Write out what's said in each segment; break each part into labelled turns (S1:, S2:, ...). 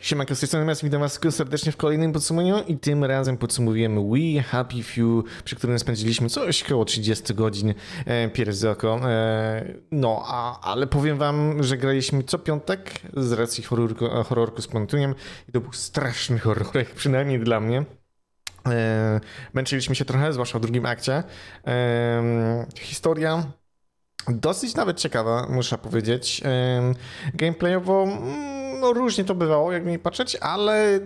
S1: Siemanko, z tej strony witam was serdecznie w kolejnym podsumowaniu i tym razem podsumowujemy We Happy Few, przy którym spędziliśmy coś około 30 godzin e, pierzoko. E, no, a, ale powiem wam, że graliśmy co piątek z racji horrorku, horrorku z Pontuniem i to był straszny horrorek, przynajmniej dla mnie. E, męczyliśmy się trochę, zwłaszcza w drugim akcie. E, historia dosyć nawet ciekawa, muszę powiedzieć. E, gameplayowo mm, no różnie to bywało, jak mi patrzeć, ale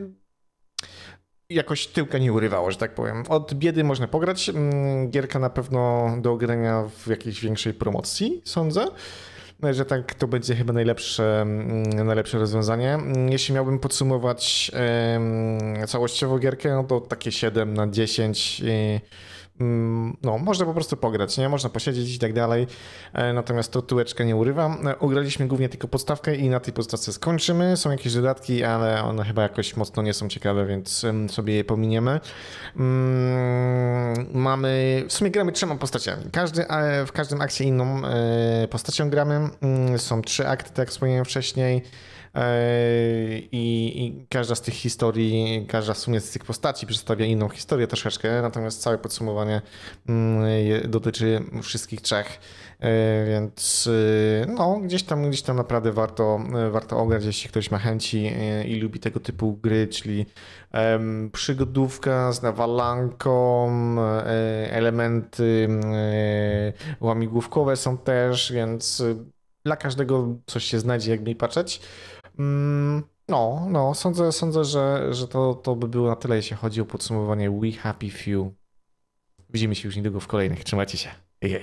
S1: jakoś tyłka nie urywało, że tak powiem. Od biedy można pograć. Mm, gierka na pewno do ogrania w jakiejś większej promocji, sądzę. Że tak to będzie chyba najlepsze, mm, najlepsze rozwiązanie. Mm, jeśli miałbym podsumować całościowo gierkę, no to takie 7 na 10 Mm, no, można po prostu pograć, nie? Można posiedzieć i tak dalej. E, natomiast to tułeczkę nie urywam. E, ugraliśmy głównie tylko podstawkę i na tej podstawce skończymy. Są jakieś dodatki, ale one chyba jakoś mocno nie są ciekawe, więc sobie je pominiemy. Mm, mamy, w sumie gramy trzema postaciami. Każdy, e, w każdym akcie inną postacią gramy. Mm, są trzy akty, tak jak wspomniałem wcześniej. I, I, każda z tych historii, każda w sumie z tych postaci przedstawia inną historię troszeczkę, natomiast całe podsumowanie Mm, dotyczy wszystkich trzech. E, więc e, no, gdzieś tam, gdzieś tam naprawdę warto, e, warto ograć, jeśli ktoś ma chęci i lubi tego typu gry, czyli um, przygodówka z nawalanką, elementy łamigłówkowe są też, więc dla każdego coś się znajdzie, jak mi patrzeć. Mm, no, no, sądzę, sądzę że, że to, to by było na tyle, jeśli chodzi o podsumowanie We Happy Few. Widzimy się już niedługo w kolejnych. Trzymajcie się. Jej.